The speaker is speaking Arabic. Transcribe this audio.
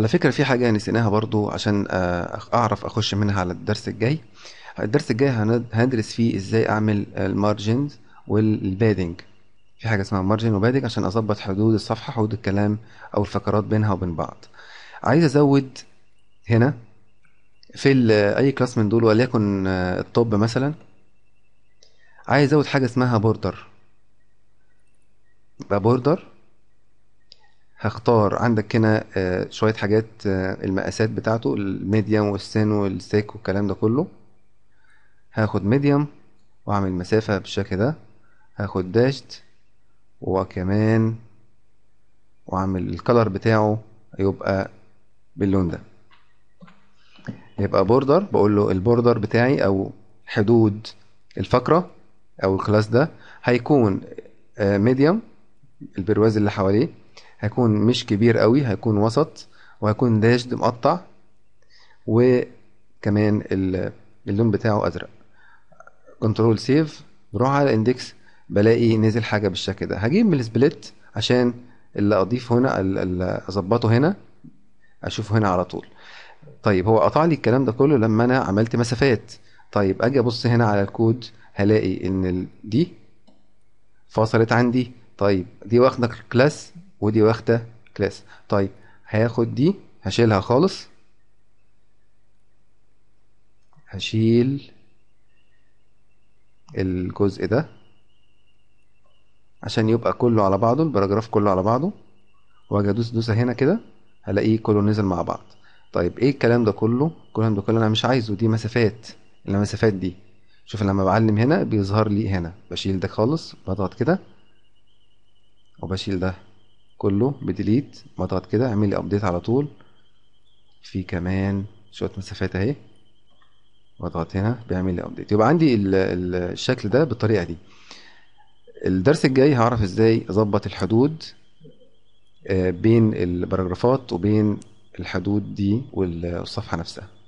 على فكرة في حاجة نسيناها برضو عشان آه، أعرف أخش منها على الدرس الجاي الدرس الجاي هندرس فيه إزاي أعمل المارجنز والبادنج في حاجة اسمها مارجن وبادنج عشان أظبط حدود الصفحة حدود الكلام أو الفقرات بينها وبين بعض عايز أزود هنا في أي كلاس من دول وليكن آه، الطب مثلا عايز أزود حاجة اسمها بوردر يبقى بوردر هختار عندك هنا آه، شوية حاجات آه، المقاسات بتاعته الميديم والسن والسيك والكلام ده كله هاخد ميديم وأعمل مسافة بالشكل ده هاخد داشت وكمان وأعمل الكلر بتاعه يبقى باللون ده يبقى بوردر بقول له البوردر بتاعي أو حدود الفقرة أو الكلاس ده هيكون ميديم آه، البرواز اللي حواليه هيكون مش كبير قوي هيكون وسط وهيكون داشد مقطع وكمان اللون بتاعه ازرق كنترول سيف بروح على الاندكس بلاقي نزل حاجه بالشكل ده هجيب من السبليت عشان اللي اضيف هنا اللي اظبطه هنا اشوفه هنا على طول طيب هو قطع لي الكلام ده كله لما انا عملت مسافات طيب اجي ابص هنا على الكود هلاقي ان دي فصلت عندي طيب دي واخده كلاس ودي واخده كلاس طيب هاخد دي هشيلها خالص هشيل الجزء ده عشان يبقى كله على بعضه البراجراف كله على بعضه واجي ادوس دوسه هنا كده هلاقيه كله نزل مع بعض طيب ايه الكلام ده كله الكلام ده كله انا مش عايزه دي مسافات المسافات دي شوف لما بعلم هنا بيظهر لي هنا بشيل ده خالص بضغط كده وبشيل ده كله بديليت بضغط كده اعمل لي ابديت على طول في كمان شويه مسافات اهي واضغط هنا بيعمل لي ابديت يبقى عندي الشكل ده بالطريقه دي الدرس الجاي هعرف ازاي اظبط الحدود آه، بين الباراجرافات وبين الحدود دي والصفحه نفسها